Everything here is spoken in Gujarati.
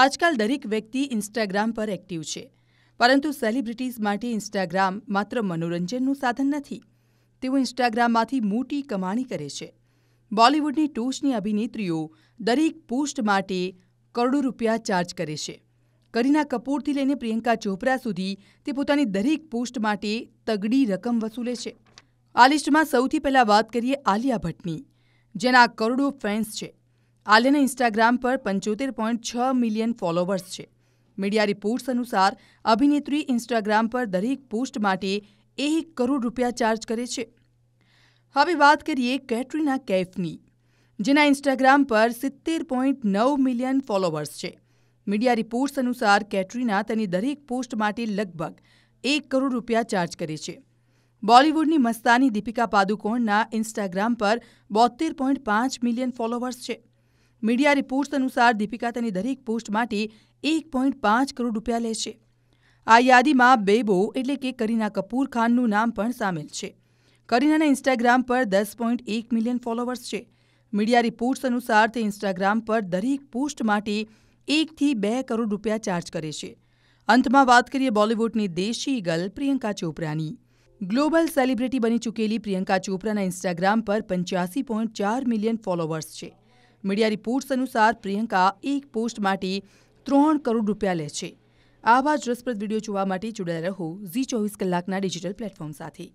આજકાલ દરેક વ્યક્તિ ઇન્સ્ટાગ્રામ પર એક્ટિવ છે પરંતુ સેલિબ્રિટીઝ માટે ઇન્સ્ટાગ્રામ માત્ર મનોરંજનનું સાધન નથી તેઓ ઇન્સ્ટાગ્રામમાંથી મોટી કમાણી કરે છે બોલિવૂડની ટોચની અભિનેત્રીઓ દરેક પોસ્ટ માટે કરોડો રૂપિયા ચાર્જ કરે છે કરીના કપૂરથી લઈને પ્રિયંકા ચોપરા સુધી તે પોતાની દરેક પોસ્ટ માટે તગડી રકમ વસૂલે છે આ લિસ્ટમાં સૌથી પહેલાં વાત કરીએ આલિયા ભટ્ટની જેના કરોડો ફેન્સ છે આલિયાના ઇન્સ્ટાગ્રામ પર પંચોતેર પોઈન્ટ છ મિલિયન ફોલોવર્સ છે મીડિયા રિપોર્ટ્સ અનુસાર અભિનેત્રી ઇન્સ્ટાગ્રામ પર દરેક પોસ્ટ માટે એક કરોડ રૂપિયા ચાર્જ કરે છે હવે વાત કરીએ કેટરીના કૈફની જેના ઇન્સ્ટાગ્રામ પર સિત્તેર પોઈન્ટ નવ મિલિયન ફોલોવર્સ છે મીડિયા રિપોર્ટ્સ અનુસાર કેટરીના તેની દરેક પોસ્ટ માટે લગભગ એક કરોડ રૂપિયા ચાર્જ કરે છે બોલિવૂડની મસ્તાની દીપિકા પાદુકોણના ઇન્સ્ટાગ્રામ પર બોતેર પોઈન્ટ પાંચ મિલિયન ફોલોવર્સ છે મીડિયા રિપોર્ટ્સ અનુસાર દીપિકા તેની દરેક પોસ્ટ માટે એક પોઈન્ટ પાંચ કરોડ રૂપિયા લે છે આ યાદીમાં બેબો એટલે કે કરીના કપૂર ખાનનું નામ પણ સામેલ છે કરીનાના ઇન્સ્ટાગ્રામ પર દસ પોઈન્ટ એક મિલિયન ફોલોવર્સ છે મીડિયા રિપોર્ટ્સ અનુસાર તે ઇન્સ્ટાગ્રામ પર દરેક પોસ્ટ માટે એકથી બે કરોડ રૂપિયા ચાર્જ કરે છે અંતમાં વાત કરીએ બોલિવૂડની દેશી ગર્લ પ્રિયંકા ચોપરાની ગ્લોબલ સેલિબ્રિટી બની ચૂકેલી પ્રિયંકા ચોપરાના ઇન્સ્ટાગ્રામ પર પંચ્યાસી પોઈન્ટ ચાર મિલિયન ફોલોવર્સ છે મીડિયા રિપોર્ટ્સ અનુસાર પ્રિયંકા એક પોસ્ટ માટે ત્રણ કરોડ રૂપિયા લે છે આવા જ રસપ્રદ વિડીયો જોવા માટે જોડાયેલા રહો ઝી ચોવીસ કલાકના ડિજિટલ પ્લેટફોર્મ સાથે